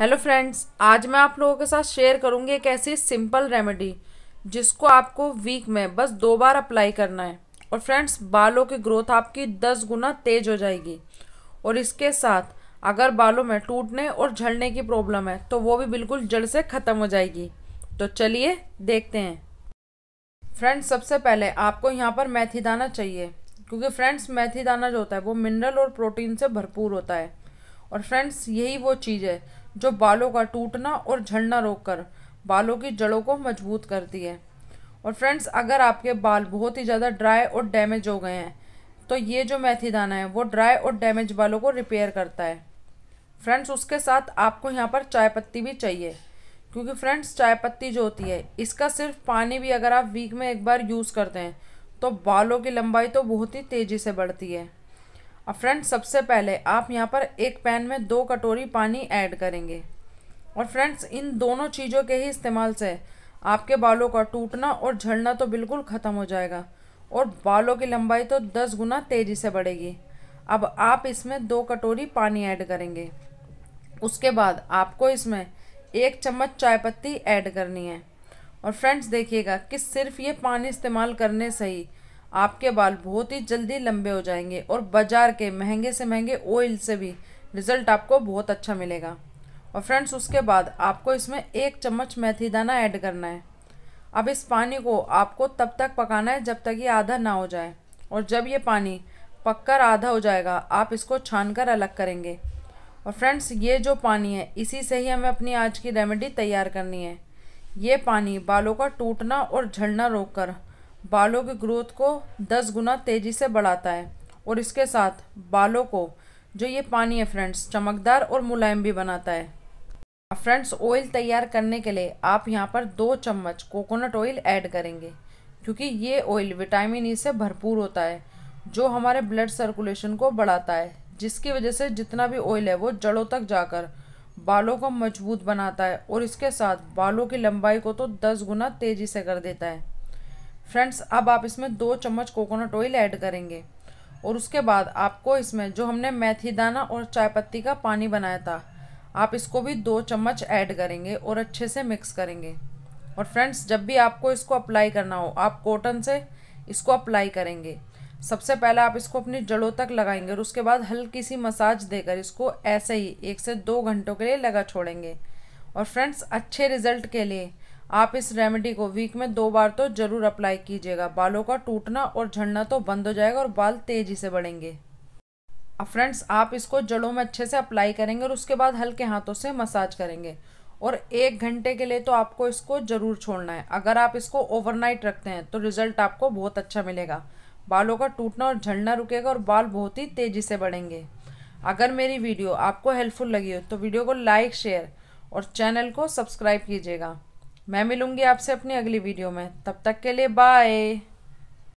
hello friends आज मैं आप लोगों के साथ शेयर करूंगी एक ऐसी सिंपल रेमेडी जिसको आपको वीक में बस दो बार अप्लाई करना है और फ्रेंड्स बालों की ग्रोथ आपकी दस गुना तेज हो जाएगी और इसके साथ अगर बालों में टूटने और झड़ने की प्रॉब्लम है तो वो भी बिल्कुल जड़ से ख़त्म हो जाएगी तो चलिए देखते हैं फ्रेंड्स सबसे पहले आपको यहाँ पर मेथी दाना चाहिए क्योंकि फ्रेंड्स मेथी दाना जो होता है वो मिनरल और प्रोटीन से भरपूर होता है और फ्रेंड्स यही वो चीज़ है जो बालों का टूटना और झड़ना रोककर बालों की जड़ों को मजबूत करती है और फ्रेंड्स अगर आपके बाल बहुत ही ज़्यादा ड्राई और डैमेज हो गए हैं तो ये जो मेथी दाना है वो ड्राई और डैमेज बालों को रिपेयर करता है फ्रेंड्स उसके साथ आपको यहाँ पर चाय पत्ती भी चाहिए क्योंकि फ्रेंड्स चाय पत्ती जो होती है इसका सिर्फ पानी भी अगर आप वीक में एक बार यूज़ करते हैं तो बालों की लंबाई तो बहुत ही तेज़ी से बढ़ती है और फ्रेंड्स सबसे पहले आप यहाँ पर एक पैन में दो कटोरी पानी ऐड करेंगे और फ्रेंड्स इन दोनों चीज़ों के ही इस्तेमाल से आपके बालों का टूटना और झड़ना तो बिल्कुल ख़त्म हो जाएगा और बालों की लंबाई तो दस गुना तेज़ी से बढ़ेगी अब आप इसमें दो कटोरी पानी ऐड करेंगे उसके बाद आपको इसमें एक चम्मच चाय पत्ती ऐड करनी है और फ्रेंड्स देखिएगा कि सिर्फ ये पानी इस्तेमाल करने से ही आपके बाल बहुत ही जल्दी लंबे हो जाएंगे और बाज़ार के महंगे से महंगे ऑयल से भी रिज़ल्ट आपको बहुत अच्छा मिलेगा और फ्रेंड्स उसके बाद आपको इसमें एक चम्मच मेथी दाना ऐड करना है अब इस पानी को आपको तब तक पकाना है जब तक ये आधा ना हो जाए और जब ये पानी पककर आधा हो जाएगा आप इसको छान कर अलग करेंगे और फ्रेंड्स ये जो पानी है इसी से ही हमें अपनी आज की रेमेडी तैयार करनी है ये पानी बालों का टूटना और झड़ना रोककर बालों की ग्रोथ को दस गुना तेज़ी से बढ़ाता है और इसके साथ बालों को जो ये पानी है फ्रेंड्स चमकदार और मुलायम भी बनाता है फ्रेंड्स ऑयल तैयार करने के लिए आप यहाँ पर दो चम्मच कोकोनट ऑयल ऐड करेंगे क्योंकि ये ऑयल विटामिन ई से भरपूर होता है जो हमारे ब्लड सर्कुलेशन को बढ़ाता है जिसकी वजह से जितना भी ऑयल है वो जड़ों तक जाकर बालों को मजबूत बनाता है और इसके साथ बालों की लंबाई को तो दस गुना तेज़ी से कर देता है फ्रेंड्स अब आप इसमें दो चम्मच कोकोनट ऑयल ऐड करेंगे और उसके बाद आपको इसमें जो हमने मेथी दाना और चाय पत्ती का पानी बनाया था आप इसको भी दो चम्मच ऐड करेंगे और अच्छे से मिक्स करेंगे और फ्रेंड्स जब भी आपको इसको अप्लाई करना हो आप कॉटन से इसको अप्लाई करेंगे सबसे पहले आप इसको अपनी जड़ों तक लगाएंगे और उसके बाद हल्की सी मसाज देकर इसको ऐसे ही एक से दो घंटों के लिए लगा छोड़ेंगे और फ्रेंड्स अच्छे रिजल्ट के लिए आप इस रेमेडी को वीक में दो बार तो जरूर अप्लाई कीजिएगा बालों का टूटना और झड़ना तो बंद हो जाएगा और बाल तेज़ी से बढ़ेंगे अब फ्रेंड्स आप इसको जड़ों में अच्छे से अप्लाई करेंगे और उसके बाद हल्के हाथों से मसाज करेंगे और एक घंटे के लिए तो आपको इसको ज़रूर छोड़ना है अगर आप इसको ओवरनाइट रखते हैं तो रिज़ल्ट आपको बहुत अच्छा मिलेगा बालों का टूटना और झड़ना रुकेगा और बाल बहुत ही तेज़ी से बढ़ेंगे अगर मेरी वीडियो आपको हेल्पफुल लगी हो तो वीडियो को लाइक शेयर और चैनल को सब्सक्राइब कीजिएगा मैं मिलूंगी आपसे अपनी अगली वीडियो में तब तक के लिए बाय